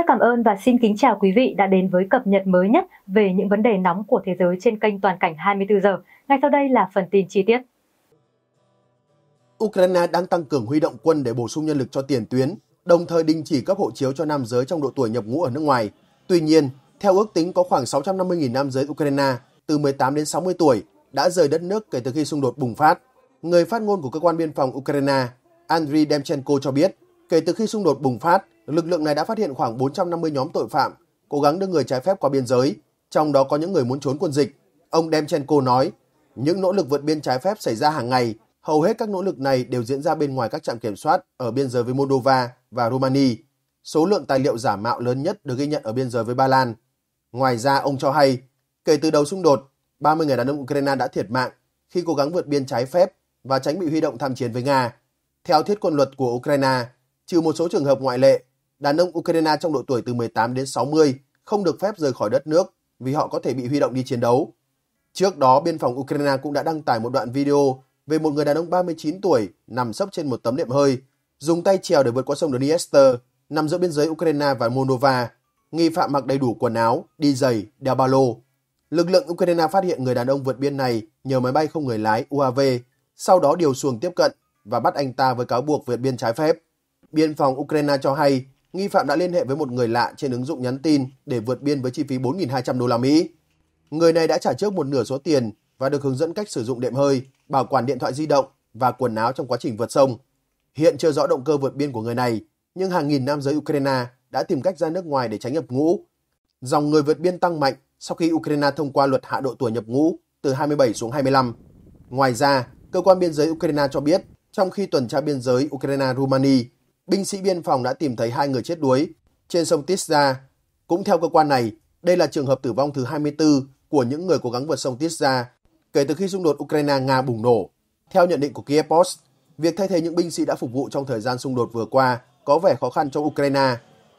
Rất cảm ơn và xin kính chào quý vị đã đến với cập nhật mới nhất về những vấn đề nóng của thế giới trên kênh Toàn cảnh 24 giờ. Ngay sau đây là phần tin chi tiết. Ukraine đang tăng cường huy động quân để bổ sung nhân lực cho tiền tuyến, đồng thời đình chỉ cấp hộ chiếu cho nam giới trong độ tuổi nhập ngũ ở nước ngoài. Tuy nhiên, theo ước tính có khoảng 650.000 nam giới Ukraine từ 18 đến 60 tuổi đã rời đất nước kể từ khi xung đột bùng phát. Người phát ngôn của cơ quan biên phòng Ukraine Andriy Demchenko cho biết, kể từ khi xung đột bùng phát, lực lượng này đã phát hiện khoảng 450 nhóm tội phạm cố gắng đưa người trái phép qua biên giới, trong đó có những người muốn trốn quân dịch. Ông Demchenko nói, những nỗ lực vượt biên trái phép xảy ra hàng ngày, hầu hết các nỗ lực này đều diễn ra bên ngoài các trạm kiểm soát ở biên giới với Moldova và Romania. Số lượng tài liệu giả mạo lớn nhất được ghi nhận ở biên giới với Ba Lan. Ngoài ra, ông cho hay, kể từ đầu xung đột, 30 người đàn ông Ukraine đã thiệt mạng khi cố gắng vượt biên trái phép và tránh bị huy động tham chiến với Nga. Theo thiết quân luật của Ukraine, trừ một số trường hợp ngoại lệ, đàn ông Ukraine trong độ tuổi từ 18 đến 60 không được phép rời khỏi đất nước vì họ có thể bị huy động đi chiến đấu. Trước đó, biên phòng Ukraine cũng đã đăng tải một đoạn video về một người đàn ông 39 tuổi nằm sấp trên một tấm nệm hơi, dùng tay trèo để vượt qua sông Dniester, nằm giữa biên giới Ukraine và Moldova. Nghi phạm mặc đầy đủ quần áo, đi giày, đeo ba lô. Lực lượng Ukraine phát hiện người đàn ông vượt biên này nhờ máy bay không người lái UAV, sau đó điều xuồng tiếp cận và bắt anh ta với cáo buộc vượt biên trái phép. Biên phòng Ukraine cho hay nghi phạm đã liên hệ với một người lạ trên ứng dụng nhắn tin để vượt biên với chi phí 4.200 đô la Mỹ. Người này đã trả trước một nửa số tiền và được hướng dẫn cách sử dụng đệm hơi, bảo quản điện thoại di động và quần áo trong quá trình vượt sông. Hiện chưa rõ động cơ vượt biên của người này, nhưng hàng nghìn nam giới Ukraine đã tìm cách ra nước ngoài để tránh nhập ngũ. Dòng người vượt biên tăng mạnh sau khi Ukraine thông qua luật hạ độ tuổi nhập ngũ từ 27 xuống 25. Ngoài ra, cơ quan biên giới Ukraine cho biết, trong khi tuần tra biên giới Ukraine-Rumani binh sĩ biên phòng đã tìm thấy hai người chết đuối trên sông Tisza. Cũng theo cơ quan này, đây là trường hợp tử vong thứ 24 của những người cố gắng vượt sông Tisza kể từ khi xung đột Ukraine-Nga bùng nổ. Theo nhận định của Kiev Post, việc thay thế những binh sĩ đã phục vụ trong thời gian xung đột vừa qua có vẻ khó khăn cho Ukraine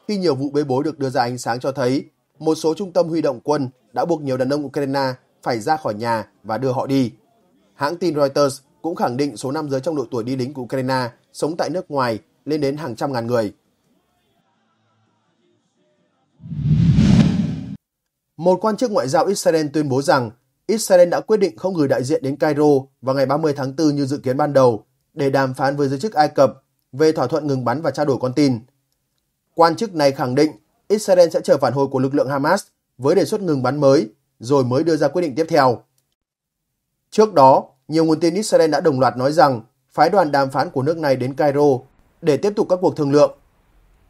khi nhiều vụ bê bối được đưa ra ánh sáng cho thấy một số trung tâm huy động quân đã buộc nhiều đàn ông Ukraine phải ra khỏi nhà và đưa họ đi. Hãng tin Reuters cũng khẳng định số nam giới trong độ tuổi đi lính của Ukraine sống tại nước ngoài lên đến hàng trăm ngàn người. Một quan chức ngoại giao Israel tuyên bố rằng Israel đã quyết định không gửi đại diện đến Cairo vào ngày 30 tháng 4 như dự kiến ban đầu để đàm phán với giới chức Ai Cập về thỏa thuận ngừng bắn và trao đổi con tin. Quan chức này khẳng định Israel sẽ chờ phản hồi của lực lượng Hamas với đề xuất ngừng bắn mới rồi mới đưa ra quyết định tiếp theo. Trước đó, nhiều nguồn tin Israel đã đồng loạt nói rằng phái đoàn đàm phán của nước này đến Cairo để tiếp tục các cuộc thương lượng.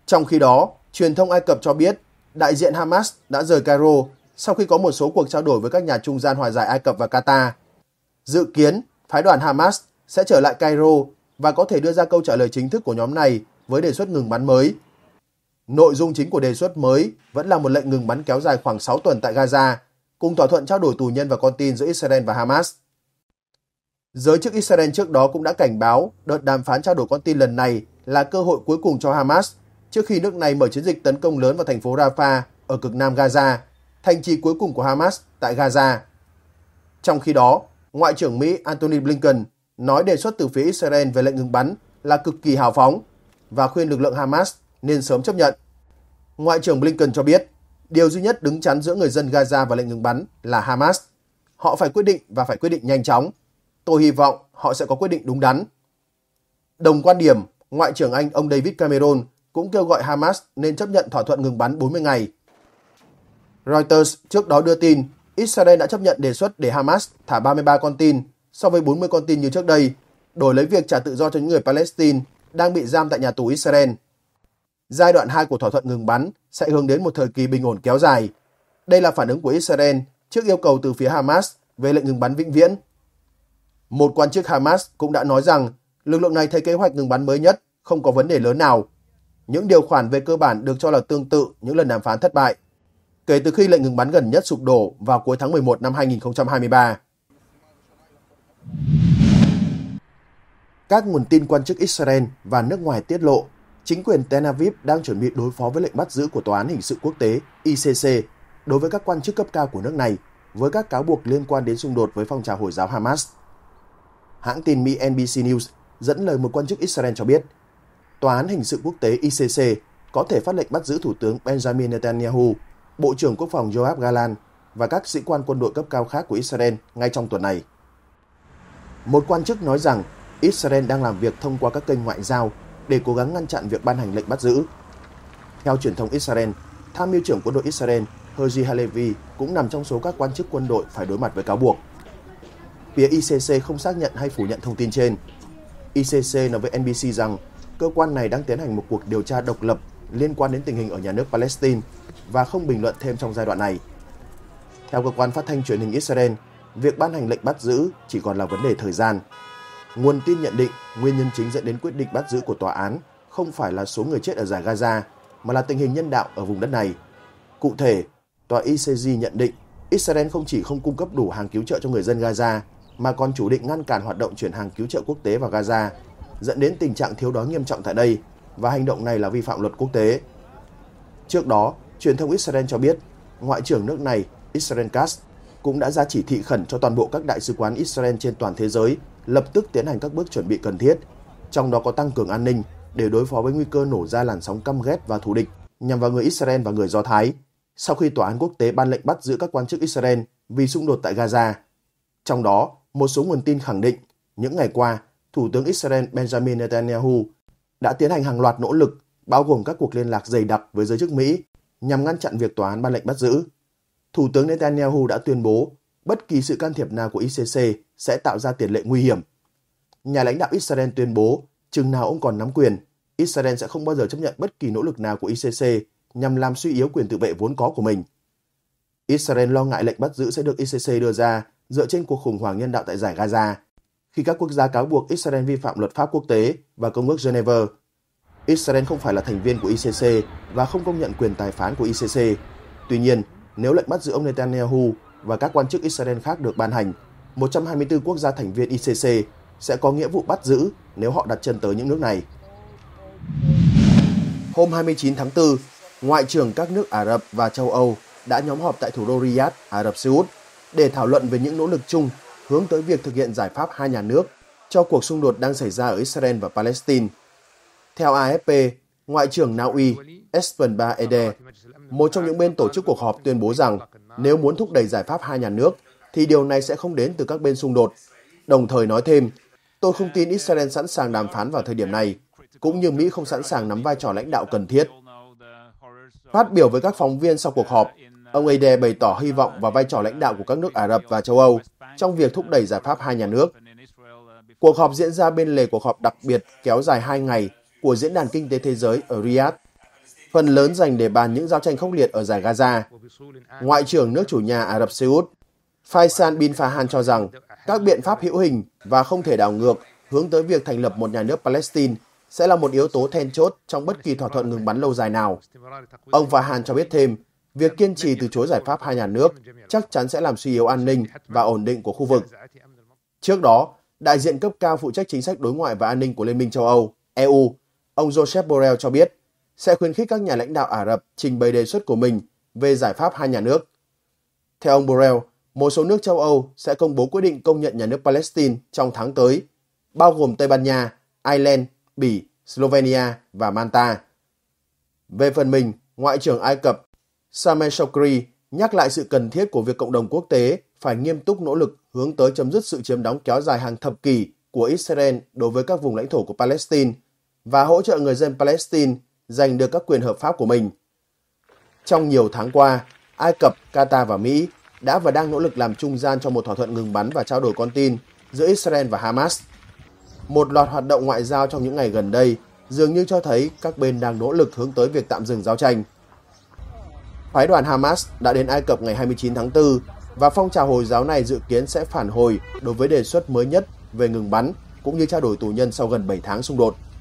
Trong khi đó, truyền thông Ai Cập cho biết đại diện Hamas đã rời Cairo sau khi có một số cuộc trao đổi với các nhà trung gian hòa giải Ai Cập và Qatar. Dự kiến, phái đoàn Hamas sẽ trở lại Cairo và có thể đưa ra câu trả lời chính thức của nhóm này với đề xuất ngừng bắn mới. Nội dung chính của đề xuất mới vẫn là một lệnh ngừng bắn kéo dài khoảng 6 tuần tại Gaza, cùng thỏa thuận trao đổi tù nhân và con tin giữa Israel và Hamas. Giới chức Israel trước đó cũng đã cảnh báo đợt đàm phán trao đổi con tin lần này là cơ hội cuối cùng cho Hamas trước khi nước này mở chiến dịch tấn công lớn vào thành phố Rafah ở cực nam Gaza, thành trì cuối cùng của Hamas tại Gaza. Trong khi đó, Ngoại trưởng Mỹ Antony Blinken nói đề xuất từ phía Israel về lệnh ngừng bắn là cực kỳ hào phóng và khuyên lực lượng Hamas nên sớm chấp nhận. Ngoại trưởng Blinken cho biết, điều duy nhất đứng chắn giữa người dân Gaza và lệnh ngừng bắn là Hamas. Họ phải quyết định và phải quyết định nhanh chóng. Tôi hy vọng họ sẽ có quyết định đúng đắn. Đồng quan điểm, Ngoại trưởng Anh ông David Cameron cũng kêu gọi Hamas nên chấp nhận thỏa thuận ngừng bắn 40 ngày. Reuters trước đó đưa tin Israel đã chấp nhận đề xuất để Hamas thả 33 con tin so với 40 con tin như trước đây, đổi lấy việc trả tự do cho những người Palestine đang bị giam tại nhà tù Israel. Giai đoạn 2 của thỏa thuận ngừng bắn sẽ hướng đến một thời kỳ bình ổn kéo dài. Đây là phản ứng của Israel trước yêu cầu từ phía Hamas về lệnh ngừng bắn vĩnh viễn. Một quan chức Hamas cũng đã nói rằng lực lượng này thấy kế hoạch ngừng bắn mới nhất không có vấn đề lớn nào. Những điều khoản về cơ bản được cho là tương tự những lần đàm phán thất bại, kể từ khi lệnh ngừng bắn gần nhất sụp đổ vào cuối tháng 11 năm 2023. Các nguồn tin quan chức Israel và nước ngoài tiết lộ chính quyền Tel Aviv đang chuẩn bị đối phó với lệnh bắt giữ của Tòa án Hình sự Quốc tế ICC đối với các quan chức cấp cao của nước này với các cáo buộc liên quan đến xung đột với phong trào Hồi giáo Hamas. Hãng tin Mỹ NBC News dẫn lời một quan chức Israel cho biết, Tòa án Hình sự Quốc tế ICC có thể phát lệnh bắt giữ Thủ tướng Benjamin Netanyahu, Bộ trưởng Quốc phòng Joab Galan và các sĩ quan quân đội cấp cao khác của Israel ngay trong tuần này. Một quan chức nói rằng Israel đang làm việc thông qua các kênh ngoại giao để cố gắng ngăn chặn việc ban hành lệnh bắt giữ. Theo truyền thông Israel, tham mưu trưởng quân đội Israel Herzi Halevi cũng nằm trong số các quan chức quân đội phải đối mặt với cáo buộc. Phía ICC không xác nhận hay phủ nhận thông tin trên, ICC nói với NBC rằng cơ quan này đang tiến hành một cuộc điều tra độc lập liên quan đến tình hình ở nhà nước Palestine và không bình luận thêm trong giai đoạn này. Theo cơ quan phát thanh truyền hình Israel, việc ban hành lệnh bắt giữ chỉ còn là vấn đề thời gian. Nguồn tin nhận định nguyên nhân chính dẫn đến quyết định bắt giữ của tòa án không phải là số người chết ở giải Gaza, mà là tình hình nhân đạo ở vùng đất này. Cụ thể, tòa ICJ nhận định Israel không chỉ không cung cấp đủ hàng cứu trợ cho người dân Gaza, mà còn chủ định ngăn cản hoạt động chuyển hàng cứu trợ quốc tế vào Gaza, dẫn đến tình trạng thiếu đói nghiêm trọng tại đây và hành động này là vi phạm luật quốc tế. Trước đó, truyền thông Israel cho biết, Ngoại trưởng nước này Israel Katz cũng đã ra chỉ thị khẩn cho toàn bộ các đại sứ quán Israel trên toàn thế giới lập tức tiến hành các bước chuẩn bị cần thiết, trong đó có tăng cường an ninh để đối phó với nguy cơ nổ ra làn sóng căm ghét và thù địch nhằm vào người Israel và người Do Thái, sau khi Tòa án quốc tế ban lệnh bắt giữ các quan chức Israel vì xung đột tại Gaza. Trong đó, một số nguồn tin khẳng định những ngày qua, Thủ tướng Israel Benjamin Netanyahu đã tiến hành hàng loạt nỗ lực, bao gồm các cuộc liên lạc dày đặc với giới chức Mỹ nhằm ngăn chặn việc tòa án ban lệnh bắt giữ. Thủ tướng Netanyahu đã tuyên bố bất kỳ sự can thiệp nào của ICC sẽ tạo ra tiền lệ nguy hiểm. Nhà lãnh đạo Israel tuyên bố chừng nào ông còn nắm quyền, Israel sẽ không bao giờ chấp nhận bất kỳ nỗ lực nào của ICC nhằm làm suy yếu quyền tự vệ vốn có của mình. Israel lo ngại lệnh bắt giữ sẽ được ICC đưa ra dựa trên cuộc khủng hoảng nhân đạo tại giải Gaza, khi các quốc gia cáo buộc Israel vi phạm luật pháp quốc tế và Công ước Geneva. Israel không phải là thành viên của ICC và không công nhận quyền tài phán của ICC. Tuy nhiên, nếu lệnh bắt giữ ông Netanyahu và các quan chức Israel khác được ban hành, 124 quốc gia thành viên ICC sẽ có nghĩa vụ bắt giữ nếu họ đặt chân tới những nước này. Hôm 29 tháng 4, Ngoại trưởng các nước Ả Rập và châu Âu đã nhóm họp tại thủ đô Riyadh, Ả Rập Xê Út để thảo luận về những nỗ lực chung hướng tới việc thực hiện giải pháp hai nhà nước cho cuộc xung đột đang xảy ra ở Israel và Palestine. Theo AFP, Ngoại trưởng Na Uy Espen Ba Ede, một trong những bên tổ chức cuộc họp tuyên bố rằng nếu muốn thúc đẩy giải pháp hai nhà nước, thì điều này sẽ không đến từ các bên xung đột. Đồng thời nói thêm, tôi không tin Israel sẵn sàng đàm phán vào thời điểm này, cũng như Mỹ không sẵn sàng nắm vai trò lãnh đạo cần thiết. Phát biểu với các phóng viên sau cuộc họp, Ông Eide bày tỏ hy vọng vào vai trò lãnh đạo của các nước Ả Rập và châu Âu trong việc thúc đẩy giải pháp hai nhà nước. Cuộc họp diễn ra bên lề cuộc họp đặc biệt kéo dài hai ngày của Diễn đàn Kinh tế Thế giới ở Riyadh, phần lớn dành để bàn những giao tranh khốc liệt ở giải Gaza. Ngoại trưởng nước chủ nhà Ả Rập Xê Út Faisal bin Farhan cho rằng các biện pháp hữu hình và không thể đảo ngược hướng tới việc thành lập một nhà nước Palestine sẽ là một yếu tố then chốt trong bất kỳ thỏa thuận ngừng bắn lâu dài nào. Ông Farhan cho biết thêm, Việc kiên trì từ chối giải pháp hai nhà nước chắc chắn sẽ làm suy yếu an ninh và ổn định của khu vực. Trước đó, đại diện cấp cao phụ trách chính sách đối ngoại và an ninh của Liên minh châu Âu, EU, ông Joseph Borrell cho biết sẽ khuyến khích các nhà lãnh đạo Ả Rập trình bày đề xuất của mình về giải pháp hai nhà nước. Theo ông Borrell, một số nước châu Âu sẽ công bố quyết định công nhận nhà nước Palestine trong tháng tới, bao gồm Tây Ban Nha, Ireland, Bỉ, Slovenia và Malta. Về phần mình, Ngoại trưởng Ai Cập Sameh Shoukry nhắc lại sự cần thiết của việc cộng đồng quốc tế phải nghiêm túc nỗ lực hướng tới chấm dứt sự chiếm đóng kéo dài hàng thập kỷ của Israel đối với các vùng lãnh thổ của Palestine và hỗ trợ người dân Palestine giành được các quyền hợp pháp của mình. Trong nhiều tháng qua, Ai Cập, Qatar và Mỹ đã và đang nỗ lực làm trung gian cho một thỏa thuận ngừng bắn và trao đổi con tin giữa Israel và Hamas. Một loạt hoạt động ngoại giao trong những ngày gần đây dường như cho thấy các bên đang nỗ lực hướng tới việc tạm dừng giao tranh. Phái đoàn Hamas đã đến Ai Cập ngày 29 tháng 4 và phong trào Hồi giáo này dự kiến sẽ phản hồi đối với đề xuất mới nhất về ngừng bắn cũng như trao đổi tù nhân sau gần 7 tháng xung đột.